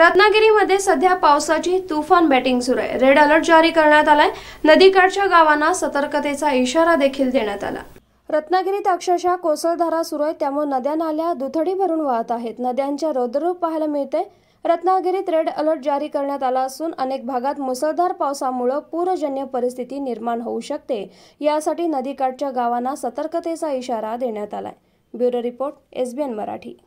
रत्नागिरीमध्ये सध्या पावसाची तुफान बॅटिंग सुरू आहे रेड अलर्ट जारी करण्यात आलाय नदीकाठच्या गावांना सतर्कतेचा इशारा देखील देण्यात आला रत्नागिरीत अक्षरशः कोसळधारा सुरू आहे त्यामुळे नद्या नाल्या दुथडी भरून वाहत आहेत नद्यांच्या रौद्ररूप पाहायला मिळते रत्नागिरीत रेड अलर्ट जारी करण्यात आला असून अनेक भागात मुसळधार पावसामुळे पूरजन्य परिस्थिती निर्माण होऊ शकते यासाठी नदीकाठच्या गावांना सतर्कतेचा इशारा देण्यात आलाय ब्युरो रिपोर्ट एसबीएन मराठी